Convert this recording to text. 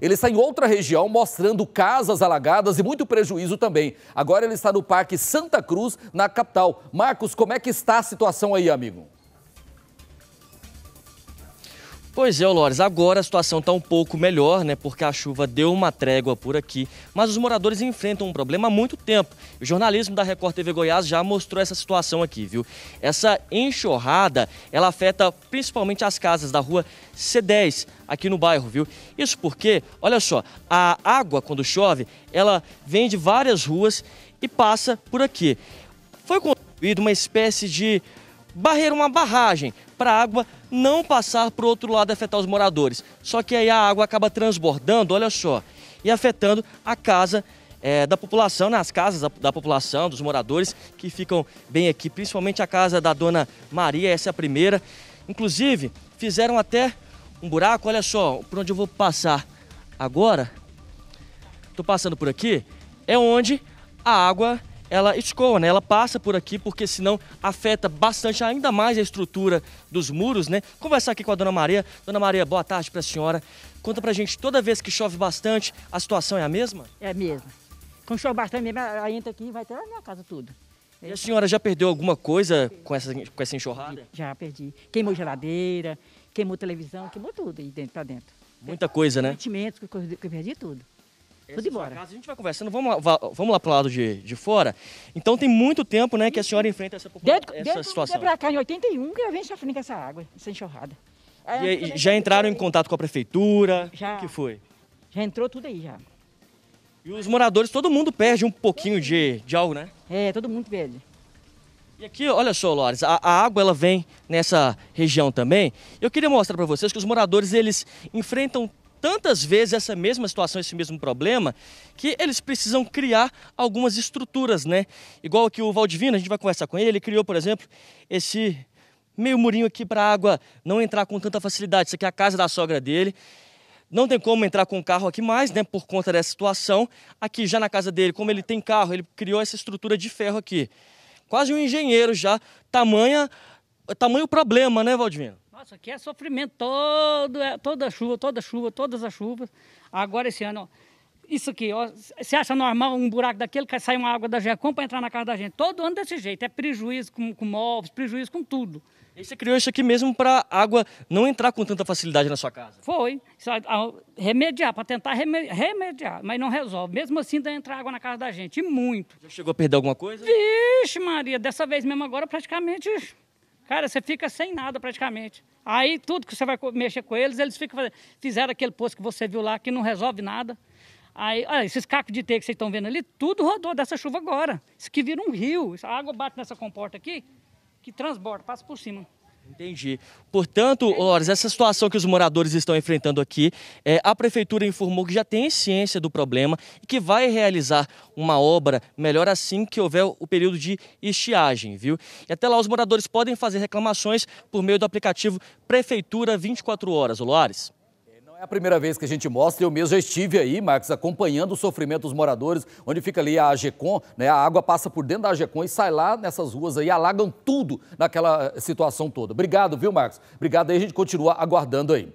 Ele está em outra região mostrando casas alagadas e muito prejuízo também. Agora ele está no Parque Santa Cruz, na capital. Marcos, como é que está a situação aí, amigo? Pois é, Lores, agora a situação está um pouco melhor, né? Porque a chuva deu uma trégua por aqui, mas os moradores enfrentam um problema há muito tempo. O jornalismo da Record TV Goiás já mostrou essa situação aqui, viu? Essa enxurrada, ela afeta principalmente as casas da rua C10, aqui no bairro, viu? Isso porque, olha só, a água quando chove, ela vem de várias ruas e passa por aqui. Foi construída uma espécie de barreira, uma barragem, para a água não passar para o outro lado e afetar os moradores. Só que aí a água acaba transbordando, olha só, e afetando a casa é, da população, nas né, casas da, da, população, dos moradores que ficam bem aqui, principalmente a casa da dona Maria, essa é a primeira. Inclusive, fizeram até um buraco, olha só, por onde eu vou passar agora. Estou passando por aqui, é onde a água ela escoa, né? Ela passa por aqui porque senão afeta bastante ainda mais a estrutura dos muros, né? Conversar aqui com a Dona Maria. Dona Maria, boa tarde para a senhora. Conta pra gente, toda vez que chove bastante, a situação é a mesma? É a mesma. Quando chove bastante mesmo, ela entra aqui e vai até na minha casa tudo. E a senhora já perdeu alguma coisa com essa, com essa enxurrada? Já perdi. Queimou geladeira, queimou televisão, queimou tudo aí dentro, pra dentro. Muita coisa, né? Sentimentos, que eu perdi tudo. Tudo é embora. Casa, a gente vai conversando, vamos lá, vamos lá para o lado de, de fora. Então tem muito tempo né, que a senhora enfrenta essa, popula- desde, essa desde situação. Desde cá, em 81, que eu venho sofrendo com essa água, essa enxurrada. e já entraram em contato com a prefeitura? Já. O que foi? Já entrou tudo aí, já. E os moradores, todo mundo perde um pouquinho de, de algo, né? É, todo mundo perde. E aqui, olha só, Lores, a, a, água ela vem nessa região também. Eu queria mostrar para vocês que os moradores eles enfrentam tantas vezes essa mesma situação, esse mesmo problema, que eles precisam criar algumas estruturas, né? Igual que o Valdivino, a gente vai conversar com ele, ele criou, por exemplo, esse meio murinho aqui para a água não entrar com tanta facilidade. Isso aqui é a casa da sogra dele. Não tem como entrar com o carro aqui mais, né, por conta dessa situação. Aqui já na casa dele, como ele tem carro, ele criou essa estrutura de ferro aqui. Quase um engenheiro já, tamanha, tamanho problema, né, Valdivino? Nossa, aqui é sofrimento toda, é, toda chuva, toda chuva, todas as chuvas. Agora esse ano, ó, isso aqui, ó, você acha normal um buraco daquele que sai uma água da GECOM para entrar na casa da gente? Todo ano desse jeito, é prejuízo com, com móveis, prejuízo com tudo. E você criou isso aqui mesmo para água não entrar com tanta facilidade na sua casa? Foi. remediar, para tentar remediar, mas não resolve. Mesmo assim, dá entrada água na casa da gente, e muito. Já chegou a perder alguma coisa? Vixe, Maria, dessa vez mesmo agora praticamente Cara, você fica sem nada praticamente. Aí tudo que você vai mexer com eles, eles ficam fazendo. Fizeram aquele poço que você viu lá que não resolve nada. Aí, olha, esses cacos de teia que vocês estão vendo ali, tudo rodou dessa chuva agora. Isso que vira um rio. A água bate nessa comporta aqui, que transborda, passa por cima. Entendi. Portanto, Lores, essa situação que os moradores estão enfrentando aqui, é, a prefeitura informou que já tem ciência do problema e que vai realizar uma obra melhor assim que houver o período de estiagem, viu? E até lá os moradores podem fazer reclamações por meio do aplicativo Prefeitura 24 Horas, Lores. É a primeira vez que a gente mostra, eu mesmo já estive aí, Marcos, acompanhando o sofrimento dos moradores, onde fica ali a AGECOM, né? A água passa por dentro da AGECOM e sai lá nessas ruas aí, alagam tudo naquela situação toda. Obrigado, viu, Marcos? Obrigado aí, a gente continua aguardando aí.